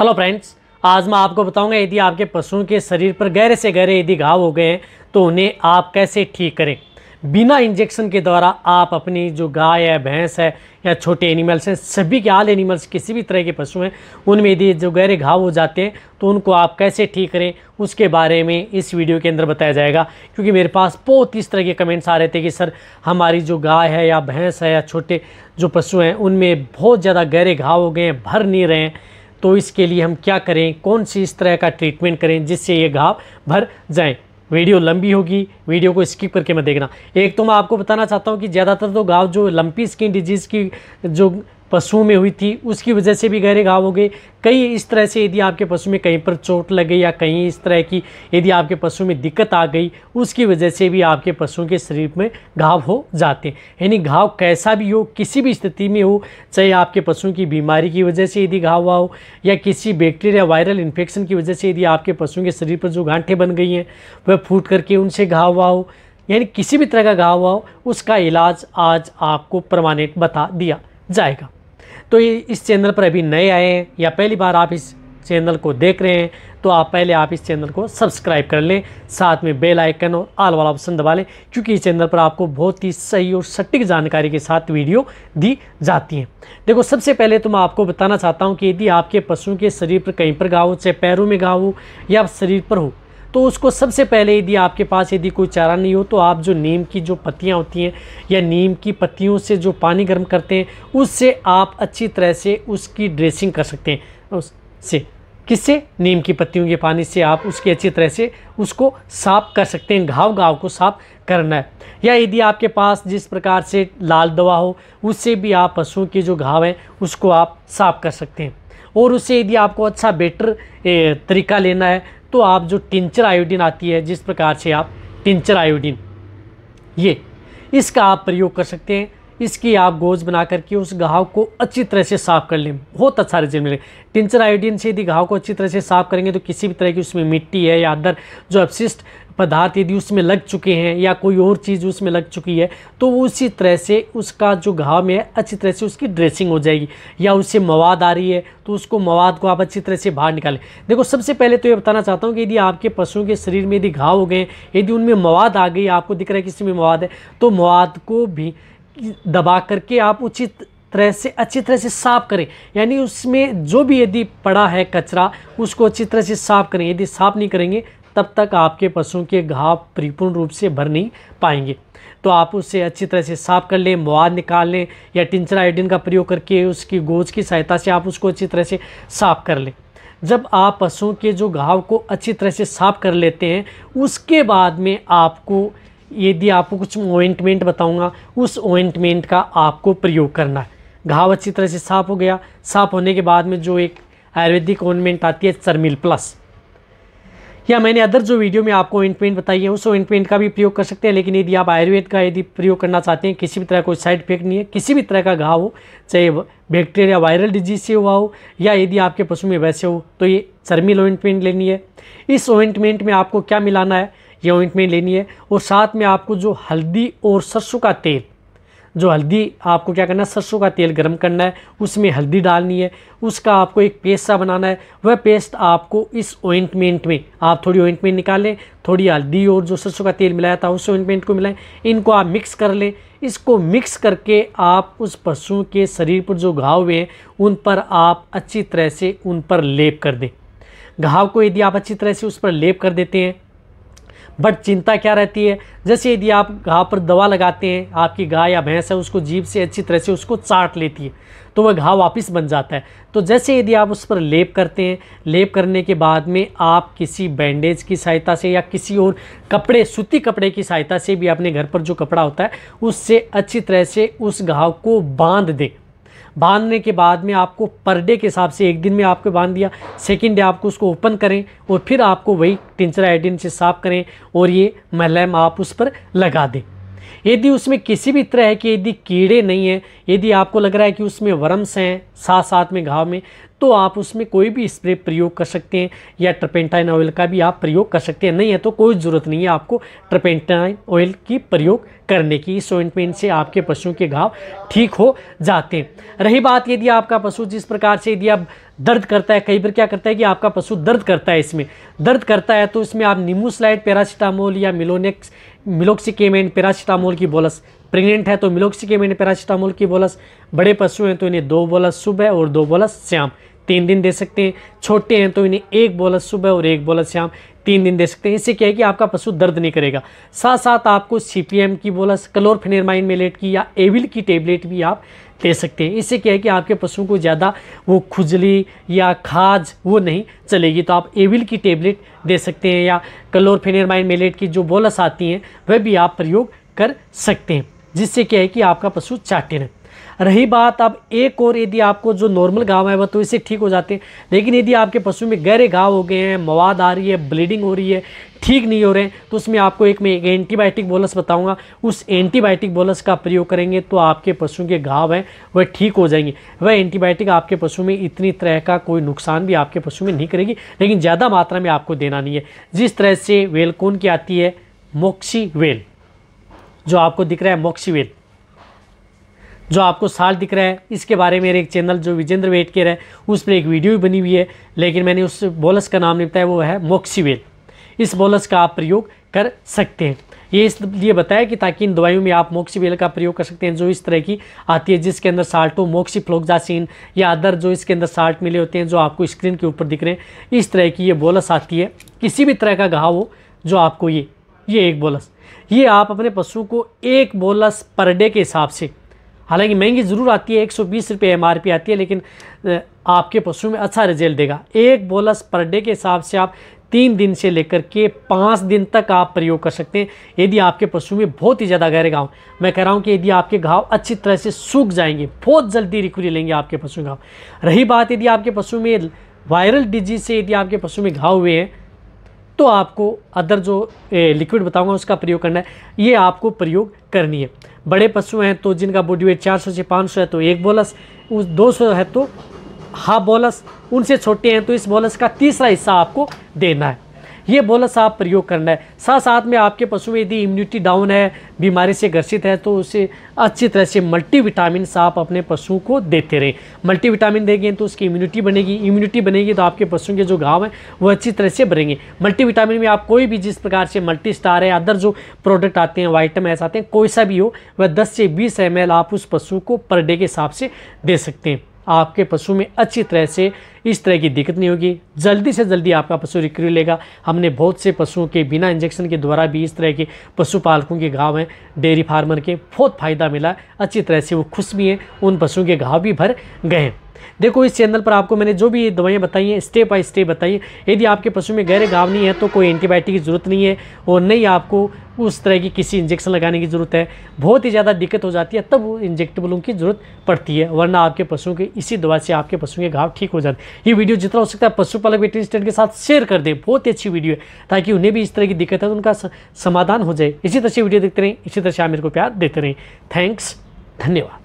hello friends आज मैं आपको बताऊंगा यदि आपके पशुओं के शरीर पर गहरे से गहरे यदि घाव हो गए हैं तो उन्हें आप कैसे ठीक करें बिना इंजेक्शन के द्वारा आप अपनी जो गाय है भैंस है या छोटे एनिमल्स हैं सभी के आल एनिमल्स किसी भी तरह के पशु हैं उनमें यदि जो गहरे घाव हो जाते हैं तो उनको आप कैसे ठीक करें उसके बारे में इस वीडियो के अंदर बताया जाएगा क्योंकि मेरे पास बहुत इस तरह के कमेंट्स आ रहे थे कि सर हमारी जो गाय है या भैंस है या छोटे जो पशु हैं उनमें बहुत ज़्यादा गहरे घाव हो गए हैं भर नहीं रहे हैं तो इसके लिए हम क्या करें कौन सी इस तरह का ट्रीटमेंट करें जिससे ये घाव भर जाए वीडियो लंबी होगी वीडियो को स्किप करके मत देखना एक तो मैं आपको बताना चाहता हूँ कि ज़्यादातर तो घाव जो लंपी स्किन डिजीज़ की जो पशुओं में हुई थी उसकी वजह से भी गहरे घाव हो गए कई इस तरह से यदि आपके पशु में कहीं पर चोट लग गई या कहीं इस तरह की यदि आपके पशु में दिक्कत आ गई उसकी वजह से भी आपके पशुओं के शरीर में घाव हो जाते हैं यानी घाव कैसा भी हो किसी भी स्थिति में हो चाहे आपके पशुओं की बीमारी की वजह से यदि घाव हुआ हो या किसी बैक्टीरिया वायरल इन्फेक्शन की वजह से यदि आपके पशुओं के शरीर पर जो गांठें बन गई हैं वह फूट करके उनसे घाव हुआ हो यानी किसी भी तरह का घाव हुआ हो उसका इलाज आज आपको परमानेंट बता दिया जाएगा तो ये इस चैनल पर अभी नए आए हैं या पहली बार आप इस चैनल को देख रहे हैं तो आप पहले आप इस चैनल को सब्सक्राइब कर लें साथ में बेल आइकन और आल वाला ऑप्शन दबा लें क्योंकि इस चैनल पर आपको बहुत ही सही और सटीक जानकारी के साथ वीडियो दी जाती हैं देखो सबसे पहले तो मैं आपको बताना चाहता हूँ कि यदि आपके पशुओं के शरीर पर कहीं पर गाँव हो चाहे पैरों में गाँव हो या शरीर पर हो तो उसको सबसे पहले यदि आपके पास यदि कोई चारा नहीं हो तो आप जो नीम की जो पत्तियाँ होती हैं या नीम की पत्तियों से जो पानी गर्म करते हैं उससे आप अच्छी तरह से उसकी ड्रेसिंग कर सकते हैं उससे किससे नीम की पत्तियों के पानी से आप उसकी अच्छी तरह से उसको साफ कर सकते हैं घाव घाव को साफ करना है या यदि आपके पास जिस प्रकार से लाल दवा हो उससे भी आप पशुओं के जो घाव हैं उसको आप साफ कर सकते हैं और उससे यदि आपको अच्छा बेटर तरीका लेना है तो आप जो टिंचर आयोडीन आती है जिस प्रकार से आप टिंचर आयोडीन ये इसका आप प्रयोग कर सकते हैं इसकी आप गोज बना करके उस घाव को अच्छी तरह से साफ कर लें बहुत अच्छा रिजल्ट मिलेगा टिंचर आयोडीन से यदि घाव को अच्छी तरह से साफ करेंगे तो किसी भी तरह की उसमें मिट्टी है या अदर जो अपशिष्ट पदार्थ यदि उसमें लग चुके हैं या कोई और चीज़ उसमें लग चुकी है तो वो उसी तरह से उसका जो घाव में है अच्छी तरह से उसकी ड्रेसिंग हो जाएगी या उससे मवाद आ रही है तो उसको मवाद को आप अच्छी तरह से बाहर निकालें देखो सबसे पहले तो ये बताना चाहता हूँ कि यदि आपके पशुओं के शरीर में यदि घाव हो गए यदि उनमें मवाद आ गई आपको दिख रहा है किसी में मवाद है तो मवाद को भी दबा करके आप उचित तरह से अच्छी तरह से साफ करें यानी उसमें जो भी यदि पड़ा है कचरा उसको अच्छी तरह से साफ करें यदि साफ नहीं करेंगे तब तक आपके पशुओं के घाव परिपूर्ण रूप से भर नहीं पाएंगे तो आप उसे अच्छी तरह से साफ कर लें मवाद निकाल लें या टिंचर आइडिन का प्रयोग करके उसकी गोज की सहायता से आप उसको अच्छी तरह से साफ कर लें जब आप पशुओं के जो घाव को अच्छी तरह से साफ कर लेते हैं उसके बाद में आपको यदि आपको कुछ ओइंटमेंट बताऊंगा उस ओइंटमेंट का आपको प्रयोग करना है घाव अच्छी तरह से साफ हो गया साफ होने के बाद में जो एक आयुर्वेदिक ओइंटमेंट आती है चर्मिल प्लस या मैंने अदर जो वीडियो में आपको ओइंटमेंट बताई है उस ओइंटमेंट का भी प्रयोग कर सकते हैं लेकिन यदि आप आयुर्वेद का यदि प्रयोग करना चाहते हैं किसी भी तरह कोई साइड इफेक्ट नहीं है किसी भी तरह का घाव हो चाहे बैक्टीरिया वायरल डिजीज से हुआ हो या यदि आपके पशु में वैसे हो तो ये चर्मिल ओइंटमेंट लेनी है इस ओइंटमेंट में आपको क्या मिलाना है ये ओइंटमेंट लेनी है और साथ में आपको जो हल्दी और सरसों का तेल जो हल्दी आपको क्या करना है सरसों का तेल गर्म करना है उसमें हल्दी डालनी है उसका आपको एक पेस्ट सा बनाना है वह पेस्ट आपको इस ऑइंटमेंट में आप थोड़ी ऑइंटमेंट निकालें थोड़ी हल्दी और जो सरसों का तेल मिलाया था उस ऑइंटमेंट को मिलाएं इनको आप मिक्स कर लें इसको मिक्स करके आप उस पशु के शरीर पर जो घाव हुए हैं उन पर आप अच्छी तरह से उन पर लेप कर दें घाव को यदि आप अच्छी तरह से उस पर लेप कर देते हैं बट चिंता क्या रहती है जैसे यदि आप घाव पर दवा लगाते हैं आपकी गाय या भैंस है उसको जीभ से अच्छी तरह से उसको चाट लेती है तो वह घाव वापस बन जाता है तो जैसे यदि आप उस पर लेप करते हैं लेप करने के बाद में आप किसी बैंडेज की सहायता से या किसी और कपड़े सूती कपड़े की सहायता से भी अपने घर पर जो कपड़ा होता है उससे अच्छी तरह से उस घाव को बांध दें बांधने के बाद में आपको पर डे के हिसाब से एक दिन में आपको बांध दिया सेकेंड डे आपको उसको ओपन करें और फिर आपको वही टिंचर आइडिन से साफ़ करें और ये मलैम आप उस पर लगा दें यदि उसमें किसी भी तरह के यदि कीड़े नहीं हैं यदि आपको लग रहा है कि उसमें वर्म्स हैं साथ साथ में घाव में तो आप उसमें कोई भी स्प्रे प्रयोग कर सकते हैं या ट्रपेंटाइन ऑयल का भी आप प्रयोग कर सकते हैं नहीं है तो कोई ज़रूरत नहीं है आपको ट्रपेंटाइन ऑयल की प्रयोग करने की इस ऑइंटमेंट से आपके पशुओं के घाव ठीक हो जाते हैं रही बात यदि आपका पशु जिस प्रकार से यदि आप दर्द करता है कई बार क्या करता है कि आपका पशु दर्द करता है इसमें दर्द करता है तो इसमें आप नीमूसलाइड पैरासीटामोल या मिलोनेक्स मिलोक्सिकेम एंड पैरासीटामोल की बोलस प्रेग्नेंट है तो मिलोक्सिकेम एंड पैरासीटामोल की बोलस बड़े पशु हैं तो इन्हें दो बोलस सुबह और दो बोलस श्याम तीन दिन दे सकते हैं छोटे हैं तो इन्हें एक बोलस सुबह और एक बोलस शाम तीन दिन दे सकते हैं इससे क्या है कि आपका पशु दर्द नहीं करेगा साथ साथ आपको सी की बोलस क्लोरफेनिरमाइन मेलेट की या एविल की टेबलेट भी आप दे सकते हैं इससे क्या है कि आपके पशुओं को ज़्यादा वो खुजली या खाज वो नहीं चलेगी तो आप एविल की टेबलेट दे सकते हैं या क्लोरफेनिरमाइन मेलेट की जो बोलस आती हैं वह भी आप प्रयोग कर सकते हैं जिससे क्या है कि आपका पशु चाटे ना रही बात अब एक और यदि आपको जो नॉर्मल घाव है वह तो इससे ठीक हो जाते हैं लेकिन यदि आपके पशु में गहरे घाव हो गए हैं मवाद आ रही है ब्लीडिंग हो रही है ठीक नहीं हो रहे हैं तो उसमें आपको एक मैं एक एंटीबायोटिक बोलस बताऊंगा उस एंटीबायोटिक बोलस का प्रयोग करेंगे तो आपके पशु के घाव हैं वह ठीक हो जाएंगे वह एंटीबायोटिक आपके पशु में इतनी तरह का कोई नुकसान भी आपके पशु में नहीं करेगी लेकिन ज़्यादा मात्रा में आपको देना नहीं है जिस तरह से वेलकोन की आती है मोक्सीवेल जो आपको दिख रहा है मोक्सीवेल जो आपको साल दिख रहा है इसके बारे में मेरे एक चैनल जो विजेंद्र वेट के रहे उस पर एक वीडियो भी बनी हुई है लेकिन मैंने उस बोलस का नाम नहीं बताया वो है मोक्सीवेल इस बोलस का आप प्रयोग कर सकते हैं ये इसलिए बताया कि ताकि इन दवाइयों में आप मोक्सीवेल का प्रयोग कर सकते हैं जो इस तरह की आती है जिसके अंदर साल्ट हो फ्लोक्जासिन या अदर जो इसके अंदर साल्ट मिले होते हैं जो आपको स्क्रीन के ऊपर दिख रहे हैं इस तरह की ये बोलस आती है किसी भी तरह का घाव हो जो आपको ये ये एक बोलस ये आप अपने पशु को एक बोलस पर डे के हिसाब से हालांकि महंगी ज़रूर आती है एक सौ बीस रुपये एम आती है लेकिन आपके पशु में अच्छा रिजल्ट देगा एक बोलस पर डे के हिसाब से आप तीन दिन से लेकर के पाँच दिन तक आप प्रयोग कर सकते हैं यदि आपके पशु में बहुत ही ज़्यादा गहरे घाव मैं कह रहा हूँ कि यदि आपके घाव अच्छी तरह से सूख जाएंगे बहुत जल्दी रिकवरी लेंगे आपके पशु घाव रही बात यदि आपके पशु में वायरल डिजीज से यदि आपके पशु में घाव हुए हैं तो आपको अदर जो लिक्विड बताऊंगा उसका प्रयोग करना है ये आपको प्रयोग करनी है बड़े पशु हैं तो जिनका बॉडी वेट 400 से 500 है तो एक बोलस उस 200 है तो हाफ बोलस उनसे छोटे हैं तो इस बोलस का तीसरा हिस्सा आपको देना है ये बोलस आप प्रयोग करना है साथ साथ में आपके पशु में यदि इम्यूनिटी डाउन है बीमारी से ग्रसित है तो उसे अच्छी तरह से मल्टीविटामिन आप अपने पशुओं को देते रहें मल्टीविटामिन देंगे तो उसकी इम्यूनिटी बनेगी इम्यूनिटी बनेगी तो आपके पशुओं के जो घाव हैं वो अच्छी तरह से बनेंगे मल्टीविटामिन में आप कोई भी जिस प्रकार से मल्टी स्टार है अदर जो प्रोडक्ट आते हैं वाइटम ऐसा आते हैं कोई सा भी हो वह दस से बीस एम आप उस पशु को पर डे के हिसाब से दे सकते हैं आपके पशु में अच्छी तरह से इस तरह की दिक्कत नहीं होगी जल्दी से जल्दी आपका पशु रिक्री लेगा हमने बहुत से पशुओं के बिना इंजेक्शन के द्वारा भी इस तरह के पशुपालकों के घाव हैं डेयरी फार्मर के बहुत फ़ायदा मिला अच्छी तरह से वो खुश भी हैं उन पशुओं के घाव भी भर गए देखो इस चैनल पर आपको मैंने जो भी दवाइयाँ बताई हैं स्टेप बाई स्टेप बताई हैं यदि आपके पशु में गहरे घाव नहीं है तो कोई एंटीबायोटिक की ज़रूरत नहीं है और नहीं आपको उस तरह की किसी इंजेक्शन लगाने की ज़रूरत है बहुत ही ज़्यादा दिक्कत हो जाती है तब वो इंजेक्टेबलों की ज़रूरत पड़ती है वरना आपके पशु के इसी दवा से आपके पशु के घाव ठीक हो जाते हैं ये वीडियो जितना हो सकता है पशुपालक वेटरी के साथ शेयर कर दें बहुत ही अच्छी वीडियो है ताकि उन्हें भी इस तरह की दिक्कत है तो उनका समाधान हो जाए इसी तरह से वीडियो देखते रहें इसी तरह से आप मेरे को प्यार देते रहें थैंक्स धन्यवाद